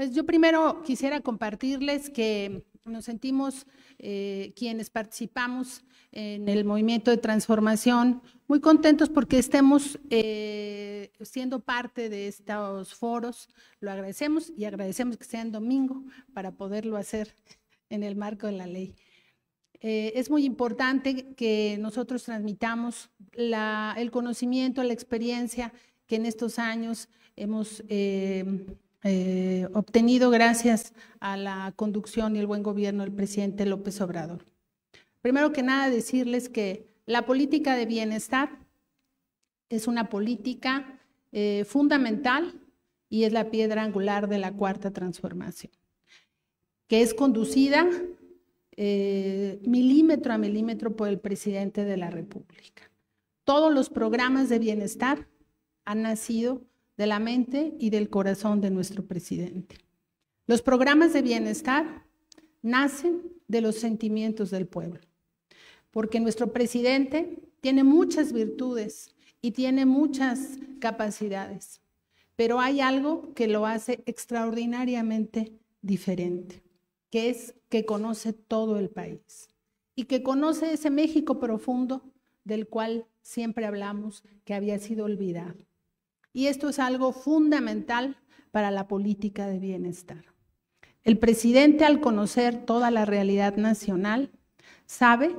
Pues yo primero quisiera compartirles que nos sentimos eh, quienes participamos en el movimiento de transformación muy contentos porque estemos eh, siendo parte de estos foros. Lo agradecemos y agradecemos que sea en domingo para poderlo hacer en el marco de la ley. Eh, es muy importante que nosotros transmitamos el conocimiento, la experiencia que en estos años hemos eh, obtenido gracias a la conducción y el buen gobierno del presidente López Obrador. Primero que nada, decirles que la política de bienestar es una política eh, fundamental y es la piedra angular de la cuarta transformación, que es conducida eh, milímetro a milímetro por el presidente de la República. Todos los programas de bienestar han nacido de la mente y del corazón de nuestro presidente. Los programas de bienestar nacen de los sentimientos del pueblo, porque nuestro presidente tiene muchas virtudes y tiene muchas capacidades, pero hay algo que lo hace extraordinariamente diferente, que es que conoce todo el país y que conoce ese México profundo del cual siempre hablamos que había sido olvidado. Y esto es algo fundamental para la política de bienestar. El presidente, al conocer toda la realidad nacional, sabe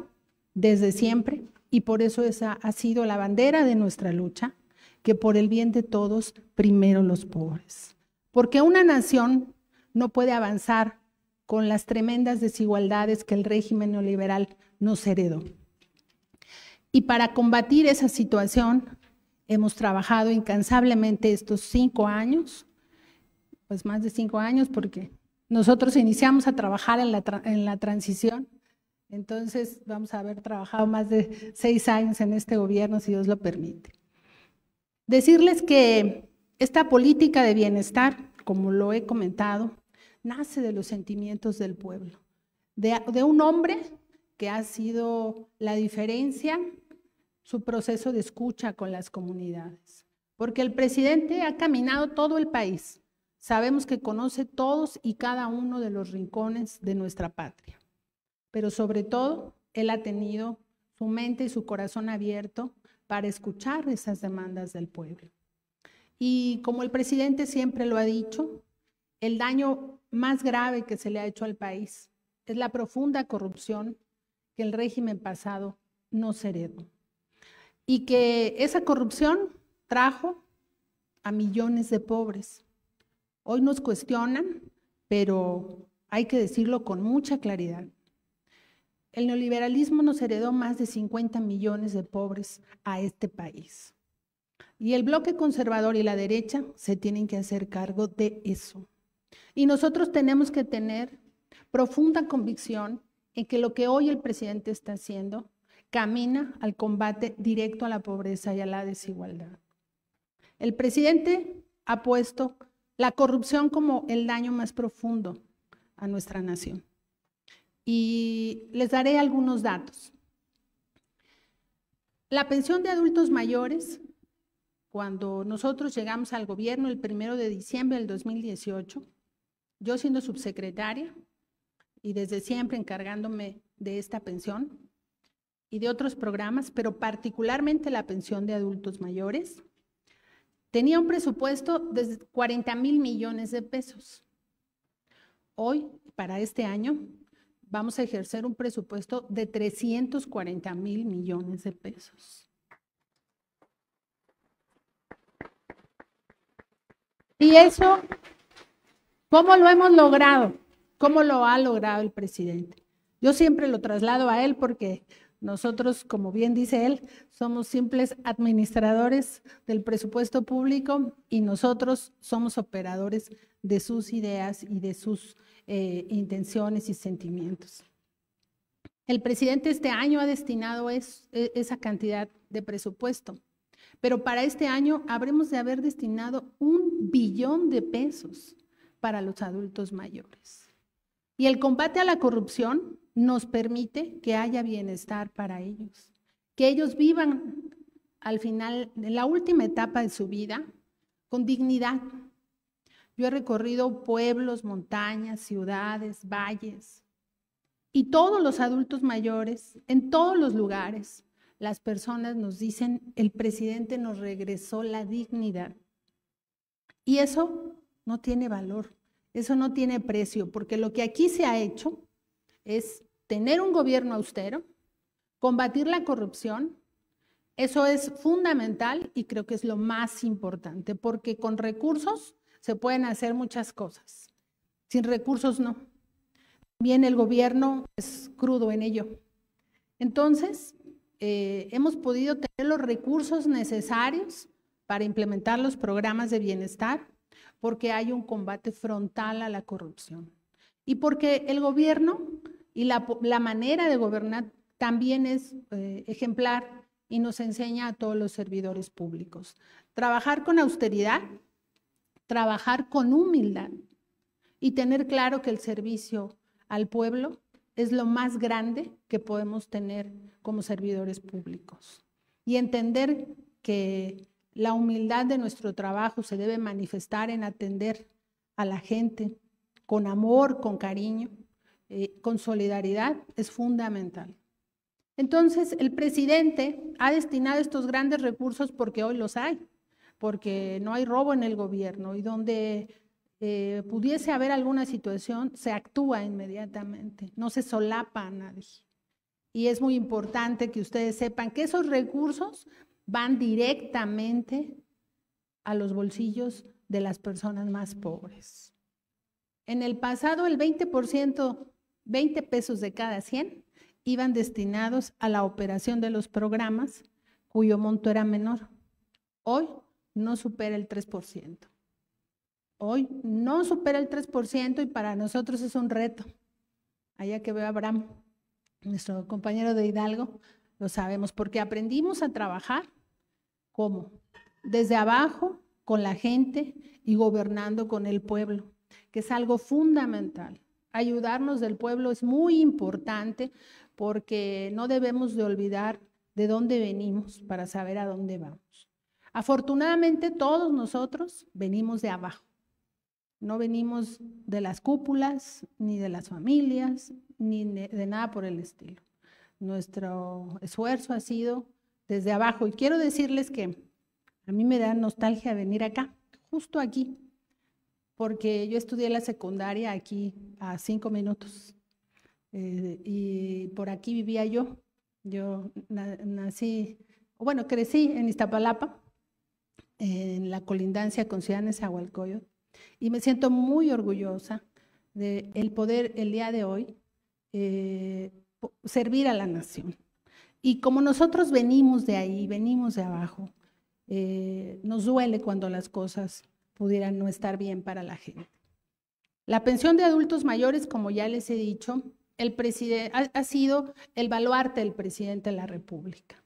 desde siempre, y por eso ha sido la bandera de nuestra lucha, que por el bien de todos, primero los pobres. Porque una nación no puede avanzar con las tremendas desigualdades que el régimen neoliberal nos heredó. Y para combatir esa situación, Hemos trabajado incansablemente estos cinco años, pues más de cinco años, porque nosotros iniciamos a trabajar en la, en la transición. Entonces vamos a haber trabajado más de seis años en este gobierno, si Dios lo permite. Decirles que esta política de bienestar, como lo he comentado, nace de los sentimientos del pueblo, de, de un hombre que ha sido la diferencia su proceso de escucha con las comunidades. Porque el presidente ha caminado todo el país. Sabemos que conoce todos y cada uno de los rincones de nuestra patria. Pero sobre todo, él ha tenido su mente y su corazón abierto para escuchar esas demandas del pueblo. Y como el presidente siempre lo ha dicho, el daño más grave que se le ha hecho al país es la profunda corrupción que el régimen pasado nos heredó y que esa corrupción trajo a millones de pobres. Hoy nos cuestionan, pero hay que decirlo con mucha claridad. El neoliberalismo nos heredó más de 50 millones de pobres a este país. Y el bloque conservador y la derecha se tienen que hacer cargo de eso. Y nosotros tenemos que tener profunda convicción en que lo que hoy el presidente está haciendo camina al combate directo a la pobreza y a la desigualdad. El presidente ha puesto la corrupción como el daño más profundo a nuestra nación. Y les daré algunos datos. La pensión de adultos mayores, cuando nosotros llegamos al gobierno el primero de diciembre del 2018, yo siendo subsecretaria y desde siempre encargándome de esta pensión, y de otros programas, pero particularmente la pensión de adultos mayores, tenía un presupuesto de 40 mil millones de pesos. Hoy, para este año, vamos a ejercer un presupuesto de 340 mil millones de pesos. Y eso, ¿cómo lo hemos logrado? ¿Cómo lo ha logrado el presidente? Yo siempre lo traslado a él porque nosotros, como bien dice él, somos simples administradores del presupuesto público y nosotros somos operadores de sus ideas y de sus eh, intenciones y sentimientos. El presidente este año ha destinado e, esa cantidad de presupuesto, pero para este año habremos de haber destinado un billón de pesos para los adultos mayores. Y el combate a la corrupción nos permite que haya bienestar para ellos, que ellos vivan al final, en la última etapa de su vida, con dignidad. Yo he recorrido pueblos, montañas, ciudades, valles, y todos los adultos mayores, en todos los lugares, las personas nos dicen, el presidente nos regresó la dignidad. Y eso no tiene valor, eso no tiene precio, porque lo que aquí se ha hecho es tener un gobierno austero, combatir la corrupción. Eso es fundamental y creo que es lo más importante, porque con recursos se pueden hacer muchas cosas. Sin recursos no. También el gobierno es crudo en ello. Entonces, eh, hemos podido tener los recursos necesarios para implementar los programas de bienestar porque hay un combate frontal a la corrupción. Y porque el gobierno y la, manera de gobernar también es eh, ejemplar y nos enseña a todos los servidores públicos. Trabajar con austeridad, trabajar con humildad y tener claro que el servicio al pueblo es lo más grande que podemos tener como servidores públicos. Y entender que la humildad de nuestro trabajo se debe manifestar en atender a la gente, con amor, con cariño, eh, con solidaridad, es fundamental. Entonces, el presidente ha destinado estos grandes recursos porque hoy los hay, porque no hay robo en el gobierno y donde eh, pudiese haber alguna situación, se actúa inmediatamente, no se solapa a nadie. Y es muy importante que ustedes sepan que esos recursos van directamente a los bolsillos de las personas más pobres. En el pasado, el 20%, 20 pesos de cada 100, iban destinados a la operación de los programas cuyo monto era menor. Hoy no supera el 3%. Hoy no supera el 3% y para nosotros es un reto. Allá que veo a Abraham, nuestro compañero de Hidalgo, lo sabemos, porque aprendimos a trabajar como desde abajo, con la gente y gobernando con el pueblo que es algo fundamental. Ayudarnos del pueblo es muy importante porque no debemos de olvidar de dónde venimos para saber a dónde vamos. Afortunadamente todos nosotros venimos de abajo. No venimos de las cúpulas, ni de las familias, ni de nada por el estilo. Nuestro esfuerzo ha sido desde abajo. Y quiero decirles que a mí me da nostalgia venir acá, justo aquí, porque yo estudié la secundaria aquí a cinco minutos eh, y por aquí vivía yo. Yo nací, bueno, crecí en Iztapalapa, en la colindancia con Ciudad Nezahualcóyotl, y me siento muy orgullosa de el poder el día de hoy eh, servir a la nación. Y como nosotros venimos de ahí, venimos de abajo, eh, nos duele cuando las cosas pudiera no estar bien para la gente. La pensión de adultos mayores, como ya les he dicho, ha sido el baluarte del presidente de la República.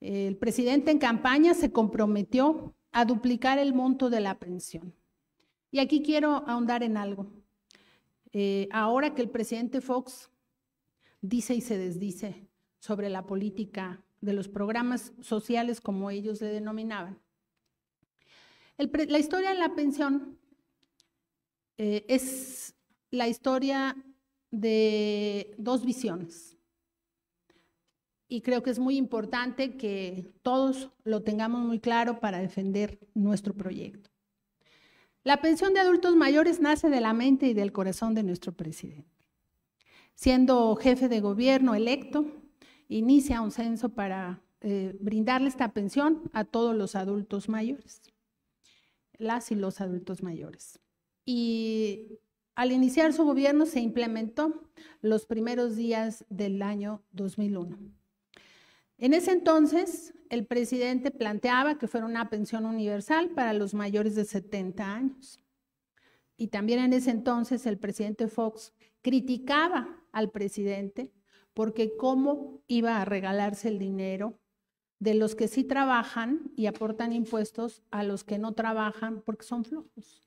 El presidente en campaña se comprometió a duplicar el monto de la pensión. Y aquí quiero ahondar en algo. Eh, ahora que el presidente Fox dice y se desdice sobre la política de los programas sociales, como ellos le denominaban, la historia de la pensión eh, es la historia de dos visiones. Y creo que es muy importante que todos lo tengamos muy claro para defender nuestro proyecto. La pensión de adultos mayores nace de la mente y del corazón de nuestro presidente. Siendo jefe de gobierno electo, inicia un censo para eh, brindarle esta pensión a todos los adultos mayores las y los adultos mayores. Y al iniciar su gobierno se implementó los primeros días del año 2001. En ese entonces, el presidente planteaba que fuera una pensión universal para los mayores de 70 años. Y también en ese entonces el presidente Fox criticaba al presidente porque cómo iba a regalarse el dinero de los que sí trabajan y aportan impuestos a los que no trabajan porque son flojos.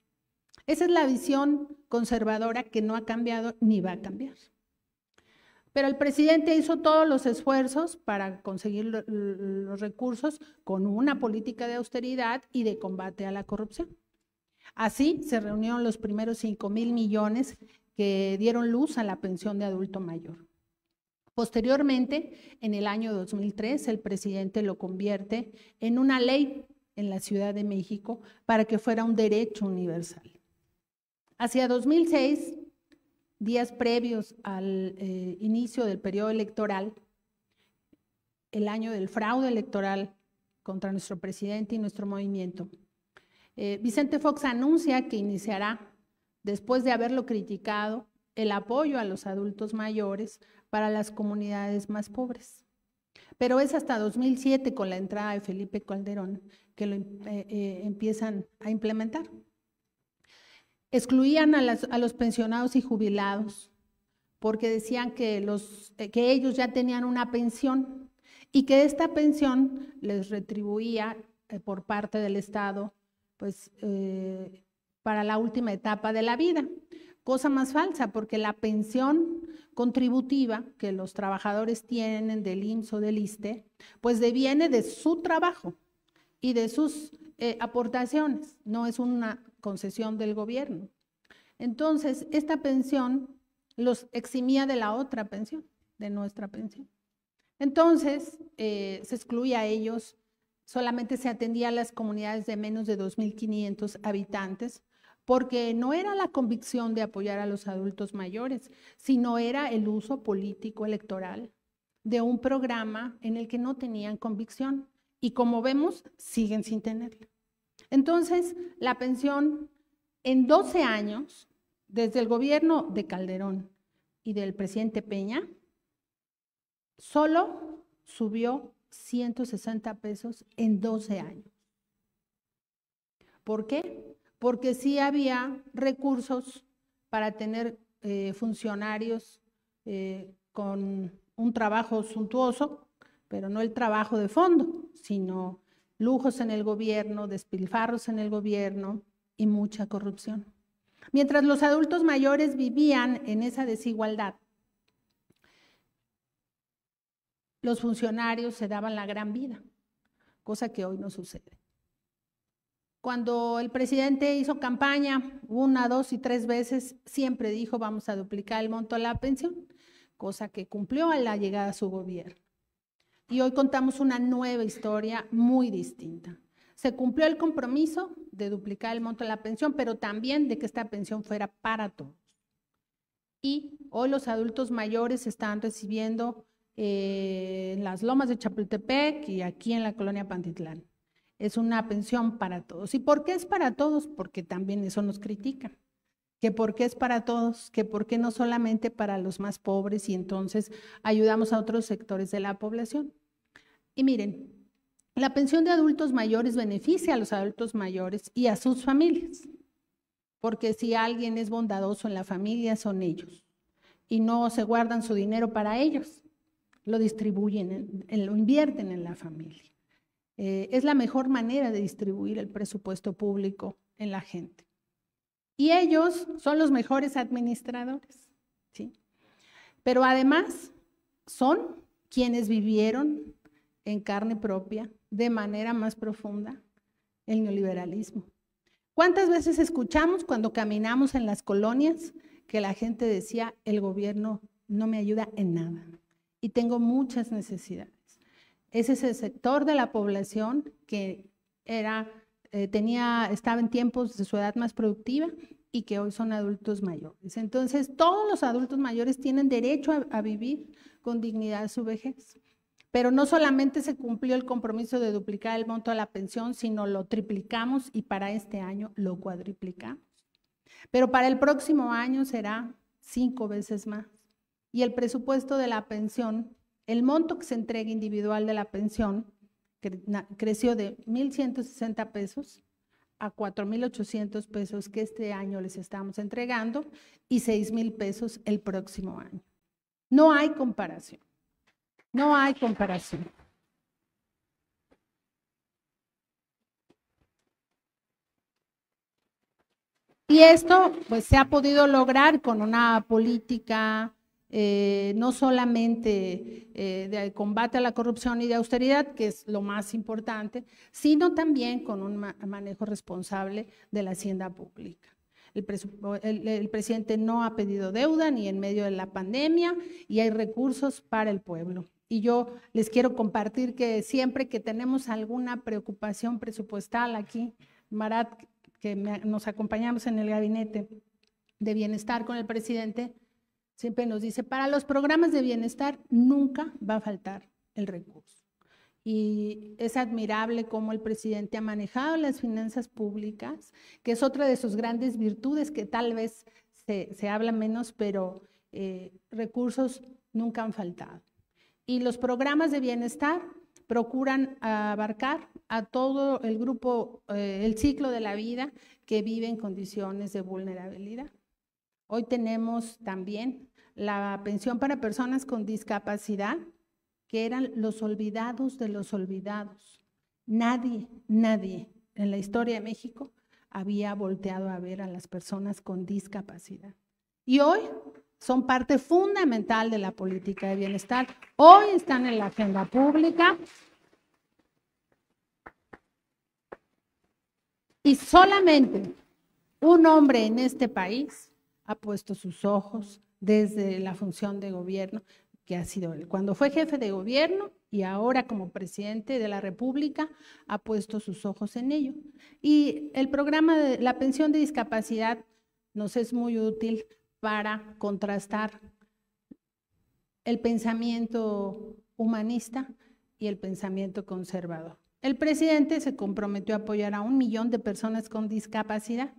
Esa es la visión conservadora que no ha cambiado ni va a cambiar. Pero el presidente hizo todos los esfuerzos para conseguir los recursos con una política de austeridad y de combate a la corrupción. Así se reunieron los primeros 5 mil millones que dieron luz a la pensión de adulto mayor. Posteriormente, en el año 2003, el presidente lo convierte en una ley en la Ciudad de México para que fuera un derecho universal. Hacia 2006, días previos al eh, inicio del periodo electoral, el año del fraude electoral contra nuestro presidente y nuestro movimiento, eh, Vicente Fox anuncia que iniciará, después de haberlo criticado, el apoyo a los adultos mayores para las comunidades más pobres. Pero es hasta 2007 con la entrada de Felipe Calderón que lo eh, eh, empiezan a implementar. Excluían a, los pensionados y jubilados porque decían que, eh, que ellos ya tenían una pensión y que esta pensión les retribuía por parte del Estado pues, para la última etapa de la vida. Cosa más falsa porque la pensión contributiva que los trabajadores tienen del IMSS o del ISTE, pues deviene de su trabajo y de sus eh, aportaciones, no es una concesión del gobierno. Entonces, esta pensión los eximía de la otra pensión, de nuestra pensión. Entonces, eh, se excluía a ellos, solamente se atendía a las comunidades de menos de 2.500 habitantes, porque no era la convicción de apoyar a los adultos mayores, sino era el uso político electoral de un programa en el que no tenían convicción y como vemos, siguen sin tenerla. Entonces, la pensión en 12 años, desde el gobierno de Calderón y del presidente Peña, solo subió 160 pesos en 12 años. ¿Por qué? porque sí había recursos para tener eh, funcionarios eh, con un trabajo suntuoso, pero no el trabajo de fondo, sino lujos en el gobierno, despilfarros en el gobierno y mucha corrupción. Mientras los adultos mayores vivían en esa desigualdad, los funcionarios se daban la gran vida, cosa que hoy no sucede. Cuando el presidente hizo campaña una, dos y tres veces, siempre dijo vamos a duplicar el monto de la pensión, cosa que cumplió a la llegada a su gobierno. Y hoy contamos una nueva historia muy distinta. Se cumplió el compromiso de duplicar el monto de la pensión, pero también de que esta pensión fuera para todos. Y hoy los adultos mayores están recibiendo eh, en las lomas de Chapultepec y aquí en la colonia Pantitlán es una pensión para todos. ¿Y por qué es para todos? Porque también eso nos critican. Que por qué es para todos, que por qué no solamente para los más pobres y entonces ayudamos a otros sectores de la población. Y miren, la pensión de adultos mayores beneficia a los adultos mayores y a sus familias, porque si alguien es bondadoso en la familia son ellos y no se guardan su dinero para ellos, lo distribuyen, lo invierten en la familia. Eh, es la mejor manera de distribuir el presupuesto público en la gente. Y ellos son los mejores administradores, ¿sí? Pero además son quienes vivieron en carne propia, de manera más profunda, el neoliberalismo. ¿Cuántas veces escuchamos cuando caminamos en las colonias que la gente decía, el gobierno no me ayuda en nada y tengo muchas necesidades? es el sector de la población que era, eh, tenía, estaba en tiempos de su edad más productiva y que hoy son adultos mayores. Entonces, todos los adultos mayores tienen derecho a, vivir con dignidad su vejez. Pero no solamente se cumplió el compromiso de duplicar el monto de la pensión, sino lo triplicamos y para este año lo cuadriplicamos. Pero para el próximo año será cinco veces más. Y el presupuesto de la pensión el monto que se entrega individual de la pensión creció de 1.160 pesos a 4.800 pesos que este año les estamos entregando y 6.000 pesos el próximo año. No hay comparación. No hay comparación. Y esto pues se ha podido lograr con una política eh, no solamente eh, de combate a la corrupción y de austeridad, que es lo más importante, sino también con un manejo responsable de la hacienda pública. El, presidente no ha pedido deuda ni en medio de la pandemia y hay recursos para el pueblo. Y yo les quiero compartir que siempre que tenemos alguna preocupación presupuestal aquí, Marat, que nos acompañamos en el gabinete de bienestar con el presidente, siempre nos dice, para los programas de bienestar nunca va a faltar el recurso. Y es admirable cómo el presidente ha manejado las finanzas públicas, que es otra de sus grandes virtudes que tal vez se, habla menos, pero eh, recursos nunca han faltado. Y los programas de bienestar procuran abarcar a todo el grupo, eh, el ciclo de la vida que vive en condiciones de vulnerabilidad. Hoy tenemos también la pensión para personas con discapacidad, que eran los olvidados de los olvidados. Nadie, nadie en la historia de México había volteado a ver a las personas con discapacidad. Y hoy son parte fundamental de la política de bienestar. Hoy están en la agenda pública. Y solamente un hombre en este país ha puesto sus ojos desde la función de gobierno que ha sido él. Cuando fue jefe de gobierno y ahora como presidente de la República, ha puesto sus ojos en ello. Y el programa de la pensión de discapacidad nos es muy útil para contrastar el pensamiento humanista y el pensamiento conservador. El presidente se comprometió a apoyar a un millón de personas con discapacidad,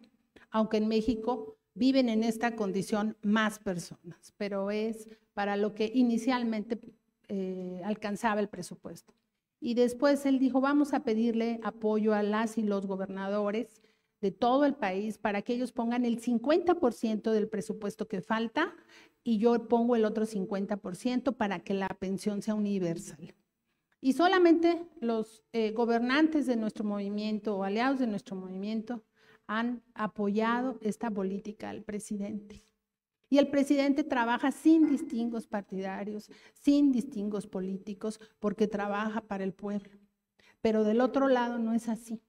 aunque en México viven en esta condición más personas, pero es para lo que inicialmente eh, alcanzaba el presupuesto. Y después él dijo, vamos a pedirle apoyo a las y los gobernadores de todo el país para que ellos pongan el 50% del presupuesto que falta y yo pongo el otro 50% para que la pensión sea universal. Y solamente los eh, gobernantes de nuestro movimiento o aliados de nuestro movimiento han apoyado esta política al presidente. Y el presidente trabaja sin distingos partidarios, sin distingos políticos, porque trabaja para el pueblo. Pero del otro lado no es así.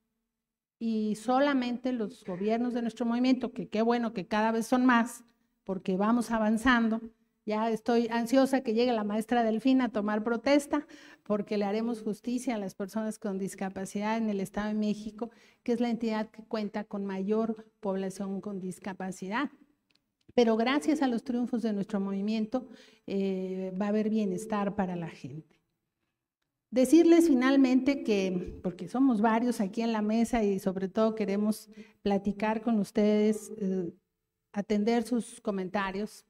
Y solamente los gobiernos de nuestro movimiento, que qué bueno que cada vez son más, porque vamos avanzando, ya estoy ansiosa que llegue la maestra Delfina a tomar protesta porque le haremos justicia a las personas con discapacidad en el Estado de México, que es la entidad que cuenta con mayor población con discapacidad. Pero gracias a los triunfos de nuestro movimiento eh, va a haber bienestar para la gente. Decirles finalmente que, porque somos varios aquí en la mesa y sobre todo queremos platicar con ustedes, eh, atender sus comentarios,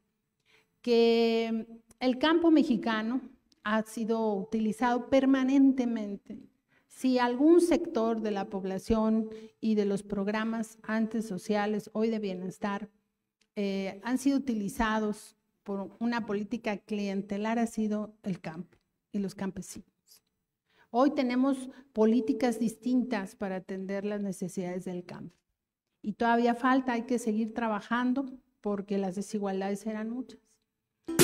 que el campo mexicano ha sido utilizado permanentemente. Si algún sector de la población y de los programas antes sociales, hoy de bienestar, eh, han sido utilizados por una política clientelar, ha sido el campo y los campesinos. Hoy tenemos políticas distintas para atender las necesidades del campo. Y todavía falta, hay que seguir trabajando porque las desigualdades eran muchas.